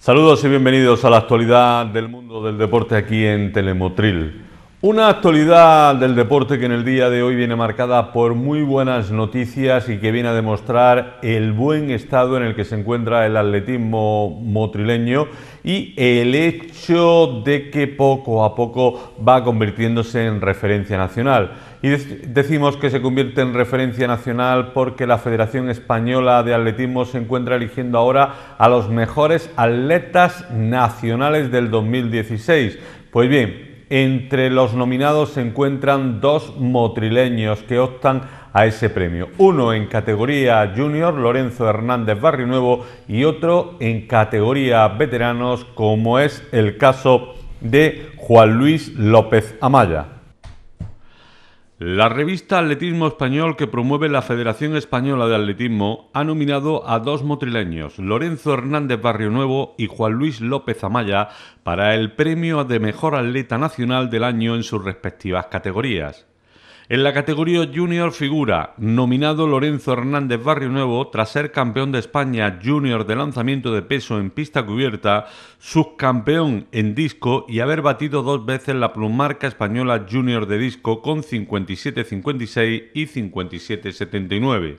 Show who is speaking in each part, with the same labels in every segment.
Speaker 1: Saludos y bienvenidos a la actualidad del mundo del deporte aquí en Telemotril. Una actualidad del deporte que en el día de hoy viene marcada por muy buenas noticias y que viene a demostrar el buen estado en el que se encuentra el atletismo motrileño y el hecho de que poco a poco va convirtiéndose en referencia nacional. Y decimos que se convierte en referencia nacional porque la Federación Española de Atletismo se encuentra eligiendo ahora a los mejores atletas nacionales del 2016. Pues bien, entre los nominados se encuentran dos motrileños que optan a ese premio. Uno en categoría junior, Lorenzo Hernández Barrio Nuevo, y otro en categoría veteranos, como es el caso de Juan Luis López Amaya. La revista Atletismo Español que promueve la Federación Española de Atletismo ha nominado a dos motrileños, Lorenzo Hernández Barrio Nuevo y Juan Luis López Amaya, para el premio de Mejor Atleta Nacional del Año en sus respectivas categorías. En la categoría junior figura nominado Lorenzo Hernández Barrio Nuevo tras ser campeón de España junior de lanzamiento de peso en pista cubierta, subcampeón en disco y haber batido dos veces la plumarca española junior de disco con 57'56 y 57'79.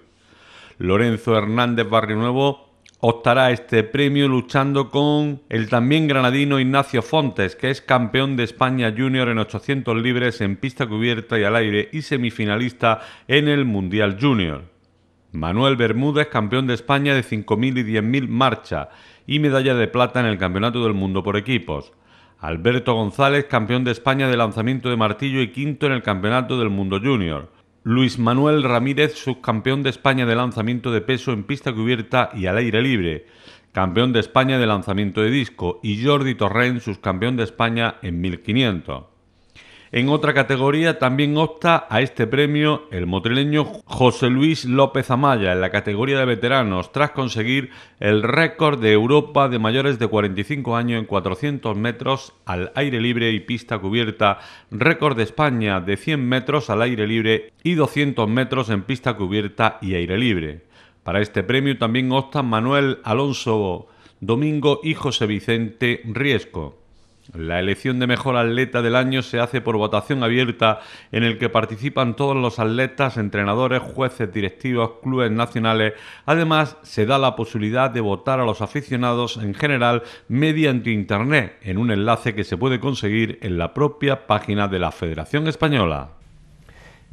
Speaker 1: Lorenzo Hernández Barrio Nuevo Optará este premio luchando con el también granadino Ignacio Fontes, que es campeón de España junior en 800 libres en pista cubierta y al aire y semifinalista en el Mundial Junior. Manuel Bermúdez, campeón de España de 5.000 y 10.000 marcha y medalla de plata en el Campeonato del Mundo por equipos. Alberto González, campeón de España de lanzamiento de martillo y quinto en el Campeonato del Mundo Junior. Luis Manuel Ramírez, subcampeón de España de lanzamiento de peso en pista cubierta y al aire libre, campeón de España de lanzamiento de disco, y Jordi Torrent, subcampeón de España en 1500. En otra categoría también opta a este premio el motrileño José Luis López Amaya en la categoría de veteranos tras conseguir el récord de Europa de mayores de 45 años en 400 metros al aire libre y pista cubierta, récord de España de 100 metros al aire libre y 200 metros en pista cubierta y aire libre. Para este premio también optan Manuel Alonso Domingo y José Vicente Riesco. La elección de mejor atleta del año se hace por votación abierta en el que participan todos los atletas, entrenadores, jueces, directivos, clubes nacionales. Además, se da la posibilidad de votar a los aficionados en general mediante Internet en un enlace que se puede conseguir en la propia página de la Federación Española.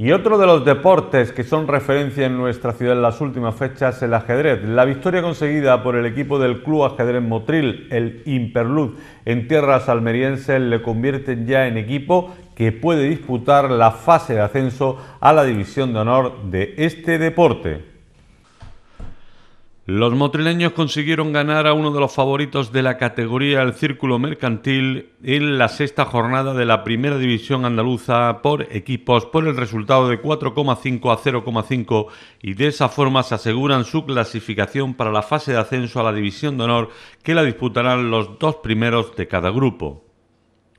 Speaker 1: Y otro de los deportes que son referencia en nuestra ciudad en las últimas fechas es el ajedrez. La victoria conseguida por el equipo del Club Ajedrez Motril, el Imperlud, en tierras almerienses le convierten ya en equipo que puede disputar la fase de ascenso a la división de honor de este deporte. Los motrileños consiguieron ganar a uno de los favoritos de la categoría el Círculo Mercantil en la sexta jornada de la Primera División Andaluza por equipos por el resultado de 4,5 a 0,5 y de esa forma se aseguran su clasificación para la fase de ascenso a la División de Honor que la disputarán los dos primeros de cada grupo.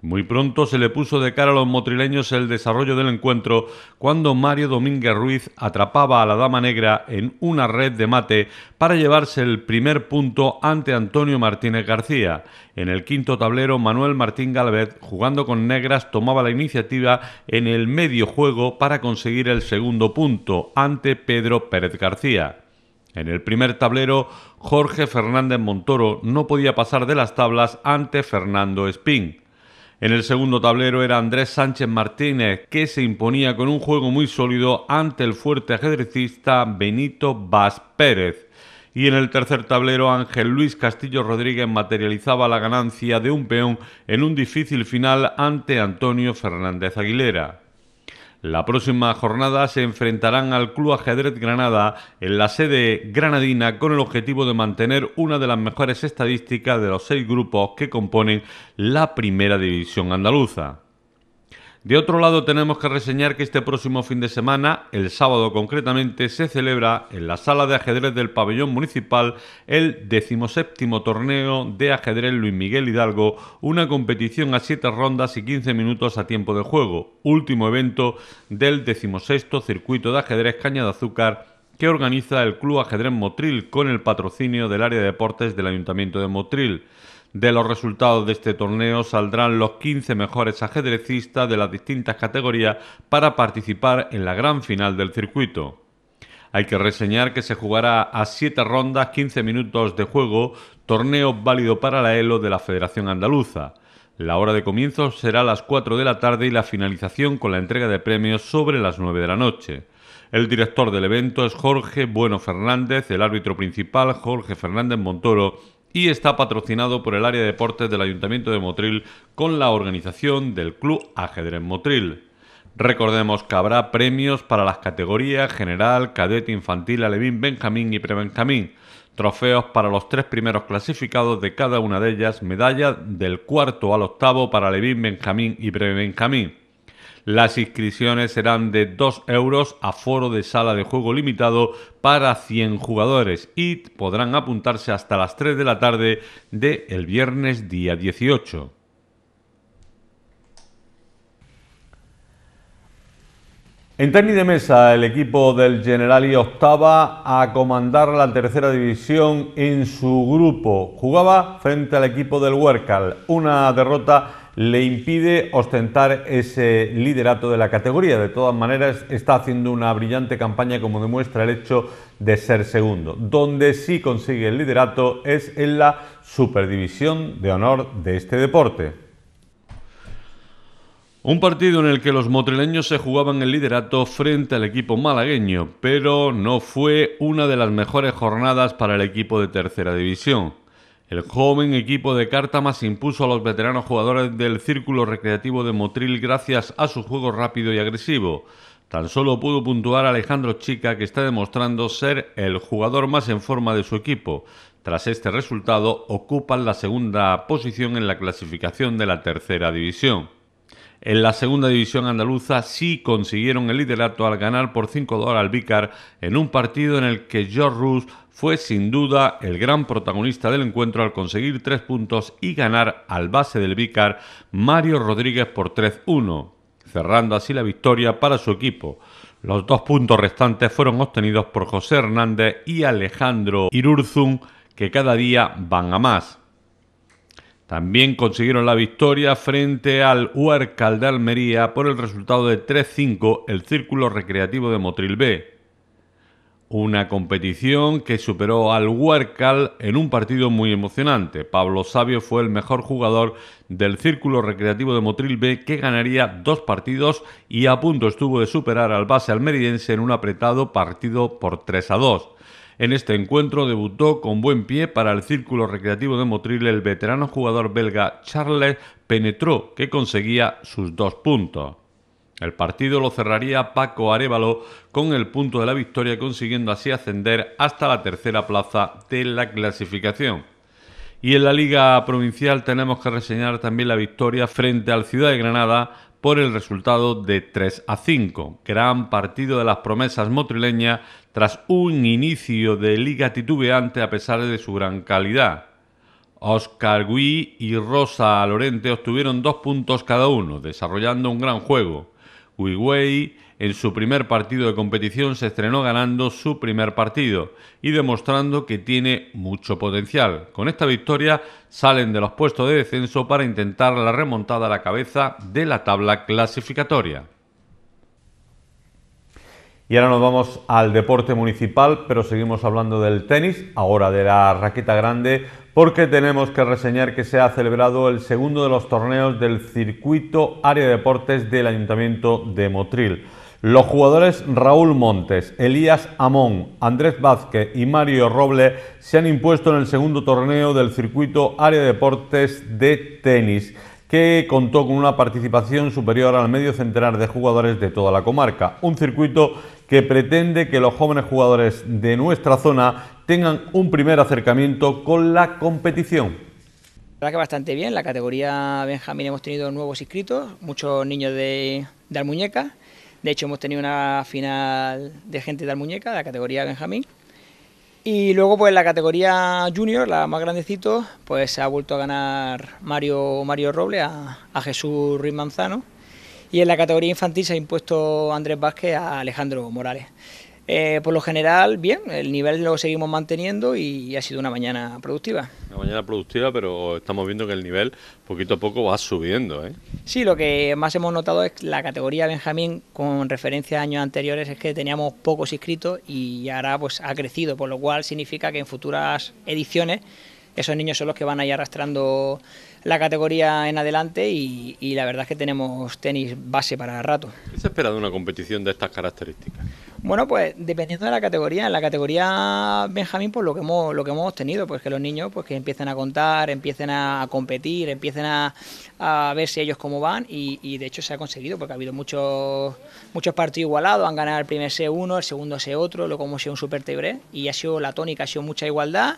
Speaker 1: Muy pronto se le puso de cara a los motrileños el desarrollo del encuentro cuando Mario Domínguez Ruiz atrapaba a la Dama Negra en una red de mate para llevarse el primer punto ante Antonio Martínez García. En el quinto tablero, Manuel Martín Galvez, jugando con negras, tomaba la iniciativa en el medio juego para conseguir el segundo punto ante Pedro Pérez García. En el primer tablero, Jorge Fernández Montoro no podía pasar de las tablas ante Fernando Espín. En el segundo tablero era Andrés Sánchez Martínez, que se imponía con un juego muy sólido ante el fuerte ajedrecista Benito Vaz Pérez. Y en el tercer tablero, Ángel Luis Castillo Rodríguez materializaba la ganancia de un peón en un difícil final ante Antonio Fernández Aguilera. La próxima jornada se enfrentarán al Club Ajedrez Granada en la sede granadina con el objetivo de mantener una de las mejores estadísticas de los seis grupos que componen la primera división andaluza. De otro lado, tenemos que reseñar que este próximo fin de semana, el sábado concretamente, se celebra en la sala de ajedrez del pabellón municipal el decimoséptimo torneo de ajedrez Luis Miguel Hidalgo, una competición a 7 rondas y 15 minutos a tiempo de juego, último evento del decimosexto circuito de ajedrez Caña de Azúcar que organiza el Club Ajedrez Motril con el patrocinio del área de deportes del Ayuntamiento de Motril. De los resultados de este torneo saldrán los 15 mejores ajedrecistas de las distintas categorías para participar en la gran final del circuito. Hay que reseñar que se jugará a 7 rondas, 15 minutos de juego, torneo válido para la ELO de la Federación Andaluza. La hora de comienzo será a las 4 de la tarde y la finalización con la entrega de premios sobre las 9 de la noche. El director del evento es Jorge Bueno Fernández, el árbitro principal Jorge Fernández Montoro y está patrocinado por el área de deportes del Ayuntamiento de Motril con la organización del Club Ajedrez Motril. Recordemos que habrá premios para las categorías general, cadete, infantil, alevín, benjamín y prebenjamín, trofeos para los tres primeros clasificados de cada una de ellas, medalla del cuarto al octavo para alevín, benjamín y prebenjamín las inscripciones serán de 2 euros, a foro de sala de juego limitado para 100 jugadores y podrán apuntarse hasta las 3 de la tarde del viernes día 18. En tenis de mesa, el equipo del Generali optaba a comandar la tercera división en su grupo. Jugaba frente al equipo del Huercal. Una derrota le impide ostentar ese liderato de la categoría. De todas maneras, está haciendo una brillante campaña como demuestra el hecho de ser segundo. Donde sí consigue el liderato es en la Superdivisión de Honor de este deporte. Un partido en el que los motrileños se jugaban el liderato frente al equipo malagueño, pero no fue una de las mejores jornadas para el equipo de tercera división. El joven equipo de se impuso a los veteranos jugadores del círculo recreativo de Motril gracias a su juego rápido y agresivo. Tan solo pudo puntuar a Alejandro Chica, que está demostrando ser el jugador más en forma de su equipo. Tras este resultado, ocupan la segunda posición en la clasificación de la tercera división. En la segunda división andaluza sí consiguieron el liderato al ganar por 5 dólares al Vícar en un partido en el que George Rus fue sin duda el gran protagonista del encuentro al conseguir tres puntos y ganar al base del Vícar Mario Rodríguez por 3-1, cerrando así la victoria para su equipo. Los dos puntos restantes fueron obtenidos por José Hernández y Alejandro Irurzun, que cada día van a más. También consiguieron la victoria frente al Huercal de Almería por el resultado de 3-5 el Círculo Recreativo de Motril B. Una competición que superó al Huercal en un partido muy emocionante. Pablo Sabio fue el mejor jugador del Círculo Recreativo de Motril B que ganaría dos partidos y a punto estuvo de superar al base almeriense en un apretado partido por 3 a 2. En este encuentro debutó con buen pie para el Círculo Recreativo de Motril el veterano jugador belga Charles Penetró, que conseguía sus dos puntos. El partido lo cerraría Paco Arevalo con el punto de la victoria, consiguiendo así ascender hasta la tercera plaza de la clasificación. Y en la Liga Provincial tenemos que reseñar también la victoria frente al Ciudad de Granada por el resultado de 3 a 5. Gran partido de las promesas motrileñas tras un inicio de liga titubeante a pesar de su gran calidad. Oscar Gui y Rosa Lorente obtuvieron dos puntos cada uno, desarrollando un gran juego. En su primer partido de competición se estrenó ganando su primer partido y demostrando que tiene mucho potencial. Con esta victoria salen de los puestos de descenso para intentar la remontada a la cabeza de la tabla clasificatoria. Y ahora nos vamos al deporte municipal, pero seguimos hablando del tenis, ahora de la raqueta grande, porque tenemos que reseñar que se ha celebrado el segundo de los torneos del circuito área de deportes del Ayuntamiento de Motril. Los jugadores Raúl Montes, Elías Amón, Andrés Vázquez y Mario Roble se han impuesto en el segundo torneo del circuito Área Deportes de tenis que contó con una participación superior al medio centenar de jugadores de toda la comarca. Un circuito que pretende que los jóvenes jugadores de nuestra zona tengan un primer acercamiento con la competición.
Speaker 2: La verdad que bastante bien, la categoría Benjamín hemos tenido nuevos inscritos, muchos niños de, de Almuñeca de hecho, hemos tenido una final de gente de muñeca, de la categoría Benjamín. Y luego, pues la categoría junior, la más grandecito, pues se ha vuelto a ganar Mario, Mario Robles a, a, Jesús Ruiz Manzano. Y en la categoría infantil se ha impuesto Andrés Vázquez a Alejandro Morales. Eh, por lo general, bien, el nivel lo seguimos manteniendo y ha sido una mañana productiva.
Speaker 1: Una mañana productiva, pero estamos viendo que el nivel poquito a poco va subiendo. ¿eh?
Speaker 2: Sí, lo que más hemos notado es la categoría Benjamín con referencia a años anteriores es que teníamos pocos inscritos y ahora pues ha crecido, por lo cual significa que en futuras ediciones esos niños son los que van a ir arrastrando la categoría en adelante y, y, la verdad es que tenemos tenis base para rato. ¿Qué se espera de una competición de estas características? Bueno, pues dependiendo de la categoría. En la categoría Benjamín, pues lo que hemos, lo que hemos tenido, pues que los niños pues que empiecen a contar, empiecen a competir, empiecen a, ver si ellos cómo van y, de hecho se ha conseguido porque ha habido muchos muchos partidos igualados, han ganado el primer C 1 el segundo C otro, luego hemos sido un super tebre y ha sido la tónica, ha sido mucha igualdad,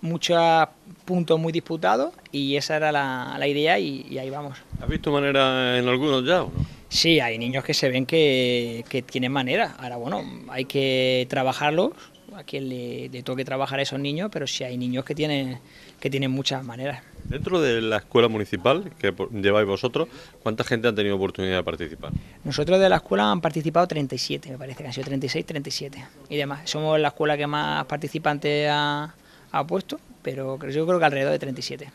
Speaker 2: muchos puntos muy disputados y esa era la, idea y, y, ahí vamos. ¿Has visto manera en algunos ya o no? Sí, hay niños que se ven que, tienen manera. Ahora, bueno, hay que trabajarlos, a quien le, toque trabajar a esos niños, pero sí hay niños que tienen, que tienen muchas maneras.
Speaker 1: Dentro de la escuela municipal que lleváis vosotros, ¿cuánta gente ha tenido oportunidad de participar?
Speaker 2: Nosotros de la escuela han participado 37, me parece que han sido 36, 37 y demás. Somos la escuela que más participantes ha, ha puesto, pero yo creo que alrededor de 37.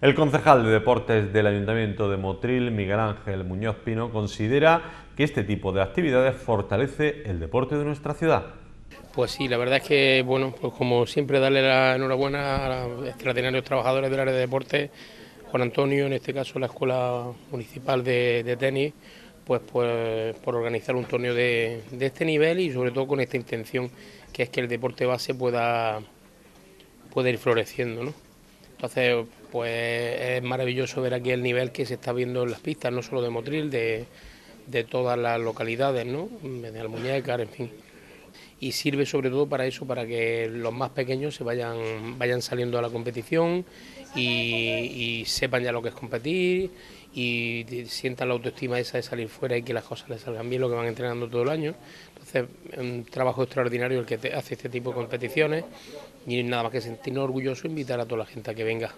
Speaker 1: El concejal de Deportes del Ayuntamiento de Motril, Miguel Ángel Muñoz Pino, considera que este tipo de actividades fortalece el deporte de nuestra ciudad.
Speaker 3: Pues sí, la verdad es que, bueno, pues como siempre, darle la enhorabuena a los extraordinarios trabajadores del área de deporte, Juan Antonio, en este caso la Escuela Municipal de, Tenis, pues, pues, por organizar un torneo de, este nivel y sobre todo con esta intención, que es que el deporte base pueda, pueda ir floreciendo, ¿no? Entonces, pues es maravilloso ver aquí el nivel que se está viendo en las pistas, no solo de Motril, de, todas las localidades, ¿no? De Almuñécar, en fin. Y sirve sobre todo para eso, para que los más pequeños se vayan, vayan saliendo a la competición y, sepan ya lo que es competir y sientan la autoestima esa de salir fuera y que las cosas les salgan bien, lo que van entrenando todo el año. Entonces, un trabajo extraordinario el que hace este tipo de competiciones y nada más que sentirnos orgulloso invitar a toda la gente a que venga.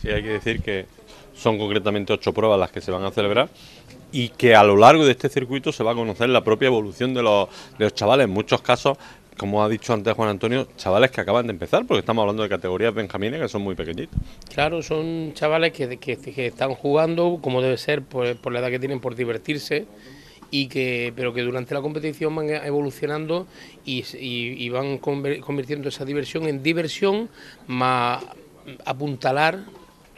Speaker 1: Sí, hay que decir que son concretamente ocho pruebas las que se van a celebrar y que a lo largo de este circuito se va a conocer la propia evolución de los, de los chavales. En muchos casos, como ha dicho antes Juan Antonio, chavales que acaban de empezar, porque estamos hablando de categorías benjamines que son muy pequeñitos.
Speaker 3: Claro, son chavales que, están jugando como debe ser por la edad que tienen, por divertirse y que pero que durante la competición van evolucionando y, y van convirtiendo esa diversión en diversión más apuntalar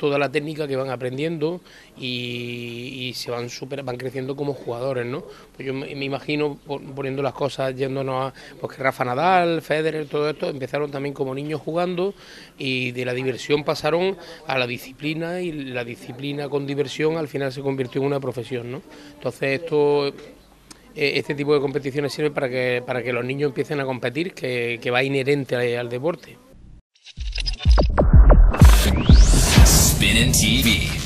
Speaker 3: toda la técnica que van aprendiendo y, se van super, van creciendo como jugadores, ¿no? Pues yo me, imagino poniendo las cosas yéndonos a pues Rafa Nadal, Federer, todo esto empezaron también como niños jugando y de la diversión pasaron a la disciplina y la disciplina con diversión al final se convirtió en una profesión, ¿no? Entonces esto eh, este tipo de competiciones sirve para que, para que los niños empiecen a competir, que, va inherente al deporte.
Speaker 2: CNN TV.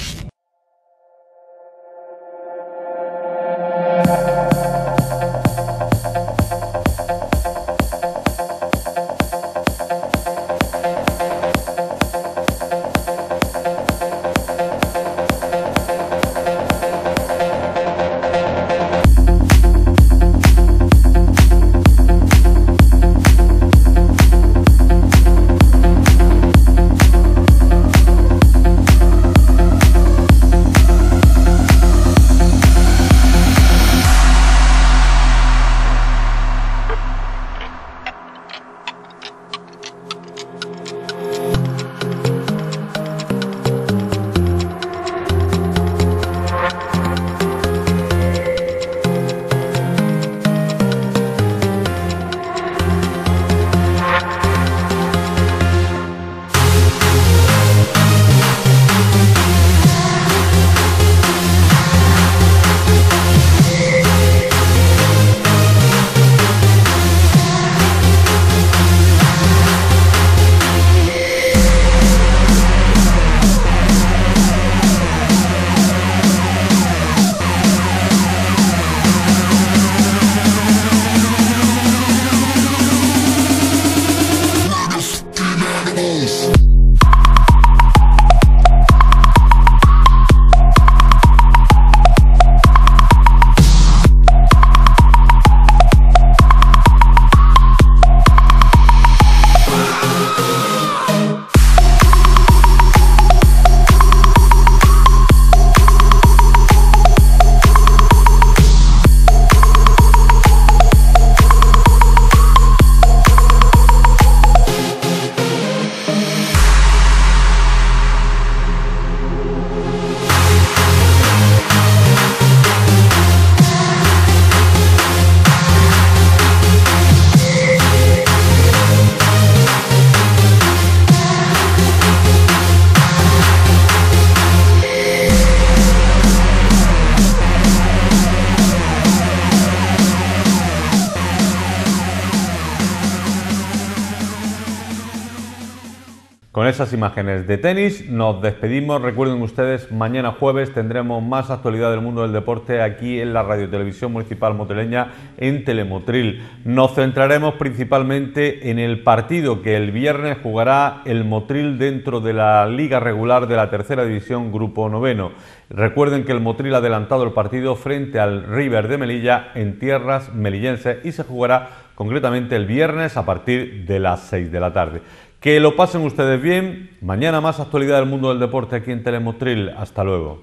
Speaker 1: esas imágenes de tenis nos despedimos. Recuerden ustedes, mañana jueves tendremos más actualidad del mundo del deporte aquí en la Radio Televisión Municipal Moteleña en Telemotril. Nos centraremos principalmente en el partido que el viernes jugará el Motril dentro de la Liga Regular de la Tercera División Grupo Noveno. Recuerden que el Motril ha adelantado el partido frente al River de Melilla en tierras melillenses y se jugará concretamente el viernes a partir de las 6 de la tarde. Que lo pasen ustedes bien. Mañana más actualidad del mundo del deporte aquí en Telemotril. Hasta luego.